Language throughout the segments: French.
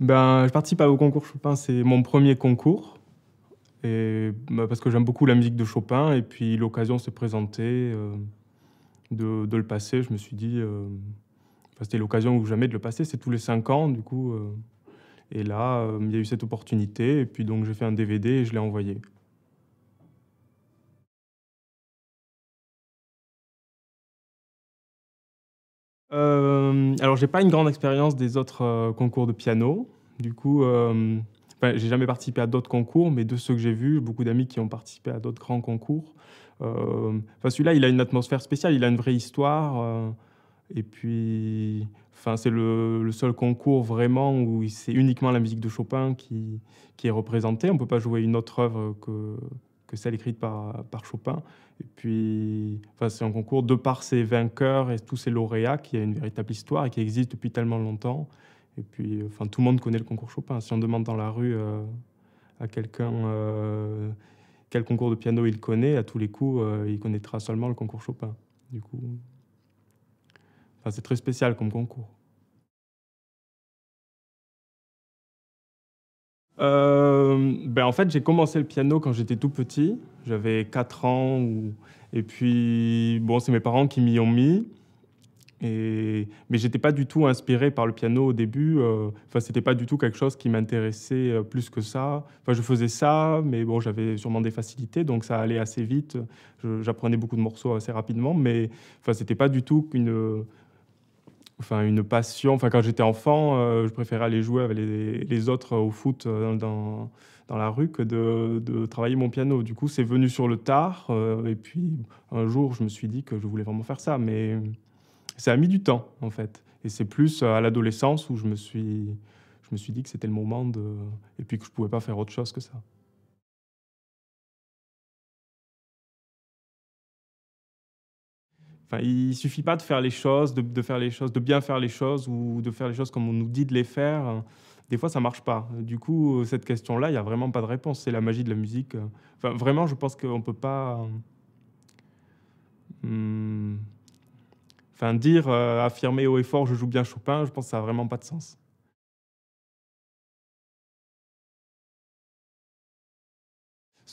ben, Je participe au concours Chopin, c'est mon premier concours. Et, ben, parce que j'aime beaucoup la musique de Chopin, et puis l'occasion s'est présentée euh, de, le passer. Je me suis dit, euh, c'était l'occasion ou jamais de le passer, c'est tous les cinq ans, du coup. Euh, et là, il y a eu cette opportunité, et puis donc j'ai fait un DVD et je l'ai envoyé alors, j'ai pas une grande expérience des autres euh, concours de piano. Du coup, euh, j'ai jamais participé à d'autres concours, mais de ceux que j'ai vus, beaucoup d'amis qui ont participé à d'autres grands concours. Euh, enfin, celui-là, il a une atmosphère spéciale, il a une vraie histoire. Euh, et puis, enfin, c'est le, seul concours vraiment où c'est uniquement la musique de Chopin qui, qui est représentée. On peut pas jouer une autre œuvre que que celle écrite par, Chopin. Et puis, enfin, c'est un concours de par ses vainqueurs et tous ses lauréats qui a une véritable histoire et qui existe depuis tellement longtemps. Et puis, enfin, tout le monde connaît le concours Chopin. Si on demande dans la rue euh, à quelqu'un euh, quel concours de piano il connaît, à tous les coups, euh, il connaîtra seulement le concours Chopin. Du coup, c'est très spécial comme concours. Euh, ben, En fait, j'ai commencé le piano quand j'étais tout petit. J'avais 4 ans. Et puis, bon, c'est mes parents qui m'y ont mis. Et... Mais j'étais pas du tout inspiré par le piano au début. Euh, enfin, c'était pas du tout quelque chose qui m'intéressait euh, plus que ça. Enfin, je faisais ça, mais bon, j'avais sûrement des facilités, donc ça allait assez vite. J'apprenais beaucoup de morceaux assez rapidement, mais enfin, c'était pas du tout une enfin une passion. Enfin, quand j'étais enfant, euh, je préférais aller jouer avec les, autres euh, au foot euh, dans, dans, la rue que de, travailler mon piano. Du coup, c'est venu sur le tard. et puis, un jour, je me suis dit que je voulais vraiment faire ça. Mais ça a mis du temps, en fait. Et c'est plus à l'adolescence où je me suis, je me suis dit que c'était le moment de, et puis que je pouvais pas faire autre chose que ça. Enfin, il suffit pas de faire les choses, de, faire les choses, de bien faire les choses ou de faire les choses comme on nous dit de les faire. Des fois, ça marche pas. Du coup, euh, cette question-là, il n'y a vraiment pas de réponse. C'est la magie de la musique. vraiment, je pense qu'on peut pas. Hmm, enfin, dire, euh, affirmer haut et fort, je joue bien Chopin, je pense que ça n'a vraiment pas de sens.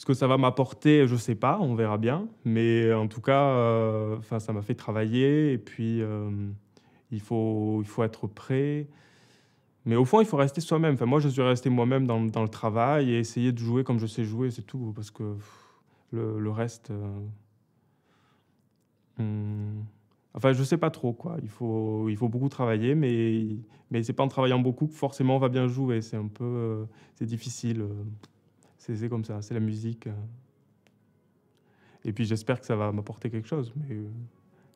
Ce que ça va m'apporter, je sais pas, on verra bien. Mais en tout cas, euh, enfin, ça m'a fait travailler. Et puis, euh, il, faut, il faut être prêt. Mais au fond, il faut rester soi-même. Enfin, moi, je suis resté moi-même dans, le travail et essayer de jouer comme je sais jouer, c'est tout. Parce que le, reste. Euh, hmm, enfin, je sais pas trop, quoi. Il faut, il faut beaucoup travailler, mais, mais c'est pas en travaillant beaucoup que forcément on va bien jouer. C'est un peu. c'est difficile. C'est comme ça, c'est la musique. Euh. Et puis j'espère que ça va m'apporter quelque chose, mais euh,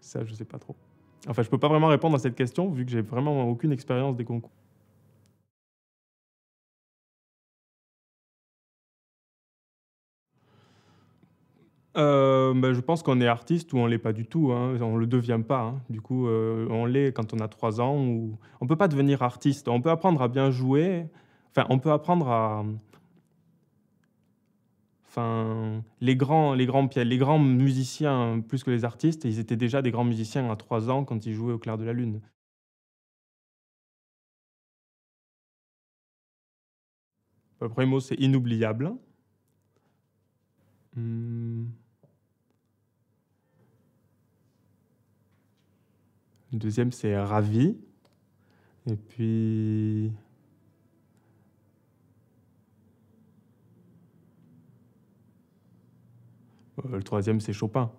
ça, je sais pas trop. Enfin, je peux pas vraiment répondre à cette question vu que j'ai vraiment aucune expérience des concours. Euh, ben, je pense qu'on est artiste ou on l'est pas du tout. Hein. On le devient pas. Hein. Du coup, on l'est quand on a trois ans. Ou... On peut pas devenir artiste. On peut apprendre à bien jouer. Enfin, on peut apprendre à, Enfin, les grands, les grands, les grands musiciens, plus que les artistes, ils étaient déjà des grands musiciens à 3 ans quand ils jouaient au clair de la lune. Le premier mot, c'est inoubliable. Hmm. Le deuxième, c'est ravi. Et puis, Euh, le troisième, c'est Chopin.